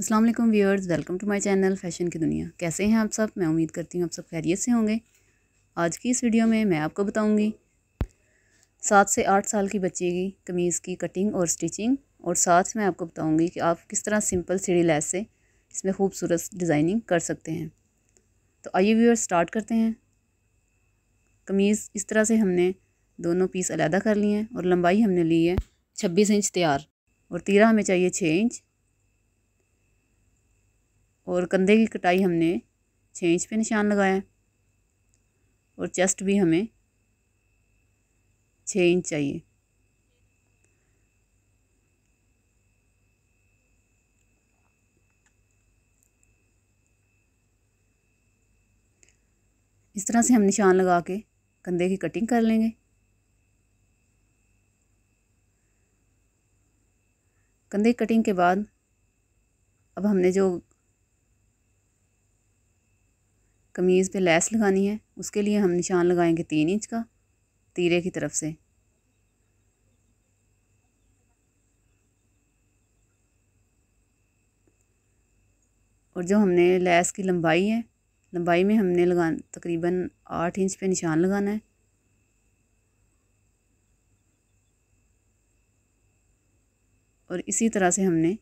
अस्सलाम वालेकुम viewers welcome to my channel fashion की दुनिया कैसे हैं आप सब मैं उम्मीद करती हूँ आप सब खैरियत से होंगे आज की इस वीडियो में मैं आपको बताऊँगी सात से आठ साल की बच्चे की कमीज़ की कटिंग और स्टिचिंग और साथ में आपको बताऊँगी कि आप किस तरह सिंपल सीढ़ी लैस से इसमें खूबसूरत डिज़ाइनिंग कर सकते हैं तो आइए व्यूअर्स स्टार्ट करते हैं कमीज़ इस तरह से हमने दोनों पीस अलहदा कर लिए हैं और लंबाई हमने ली है छब्बीस इंच तैयार और तीरा हमें चाहिए छः इंच और कंधे की कटाई हमने छः इंच पे निशान लगाया और चेस्ट भी हमें छः इंच चाहिए इस तरह से हम निशान लगा के कंधे की कटिंग कर लेंगे कंधे की कटिंग के बाद अब हमने जो कमीज़ पे लेस लगानी है उसके लिए हम निशान लगाएंगे तीन इंच का तीरे की तरफ से और जो हमने लेस की लंबाई है लंबाई में हमने लगा तकरीबन आठ इंच पे निशान लगाना है और इसी तरह से हमने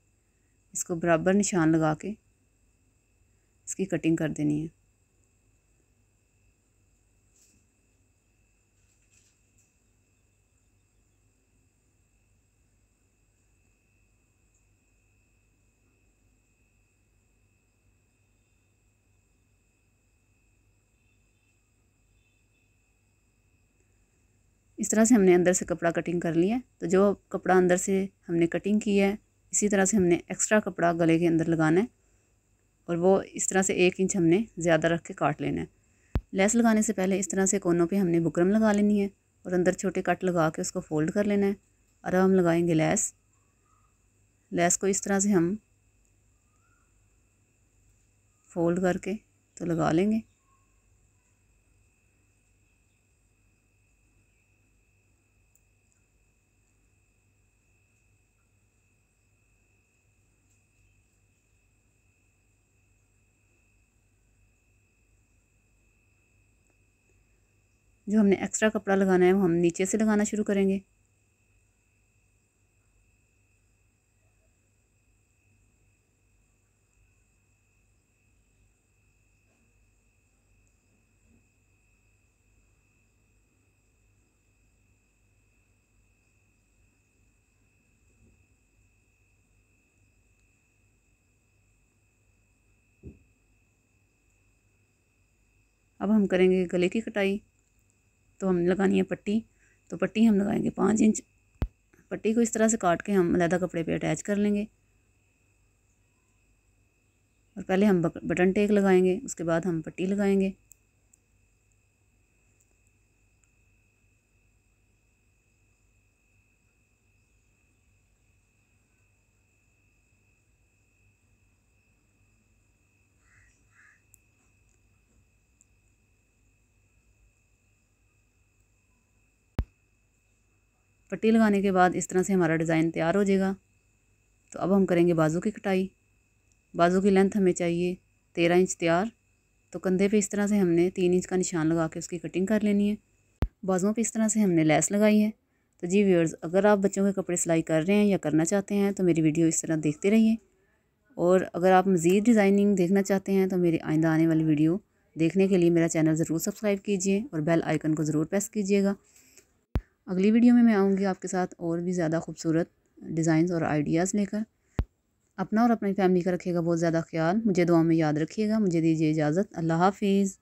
इसको बराबर निशान लगा के इसकी कटिंग कर देनी है इस तरह से हमने अंदर से कपड़ा कटिंग कर लिया तो जो कपड़ा अंदर से हमने कटिंग की है इसी तरह से हमने एक्स्ट्रा कपड़ा गले के अंदर लगाना है और वो इस तरह से एक इंच हमने ज़्यादा रख के काट लेना है लेस लगाने से पहले इस तरह से कोनों पे हमने बुकरम लगा लेनी है और अंदर छोटे कट लगा के उसको फ़ोल्ड कर लेना है और अब हम लगाएंगे लेस लेस को इस तरह से हम फ़ोल्ड करके तो लगा लेंगे जो हमने एक्स्ट्रा कपड़ा लगाना है वो हम नीचे से लगाना शुरू करेंगे अब हम करेंगे गले की कटाई तो हमने लगानी है पट्टी तो पट्टी हम लगाएंगे पाँच इंच पट्टी को इस तरह से काट के हम अलहदा कपड़े पे अटैच कर लेंगे और पहले हम बटन टेक लगाएंगे उसके बाद हम पट्टी लगाएंगे पट्टी लगाने के बाद इस तरह से हमारा डिज़ाइन तैयार हो जाएगा तो अब हम करेंगे बाजू की कटाई बाजू की लेंथ हमें चाहिए तेरह इंच तैयार तो कंधे पे इस तरह से हमने तीन इंच का निशान लगा के उसकी कटिंग कर लेनी है बाजुओं पे इस तरह से हमने लेस लगाई है तो जी व्यूअर्स अगर आप बच्चों के कपड़े सिलाई कर रहे हैं या करना चाहते हैं तो मेरी वीडियो इस तरह देखते रहिए और अगर आप मज़ीद डिज़ाइनिंग देखना चाहते हैं तो मेरी आइंदा आने वाली वीडियो देखने के लिए मेरा चैनल ज़रूर सब्सक्राइब कीजिए और बेल आइकन को ज़रूर प्रेस कीजिएगा अगली वीडियो में मैं आऊँगी आपके साथ और भी ज़्यादा खूबसूरत डिज़ाइंस और आइडियाज़ लेकर अपना और अपनी फैमिली का रखिएगा बहुत ज़्यादा ख्याल मुझे दुआ में याद रखिएगा मुझे दीजिए इजाज़त अल्लाह हाफिज़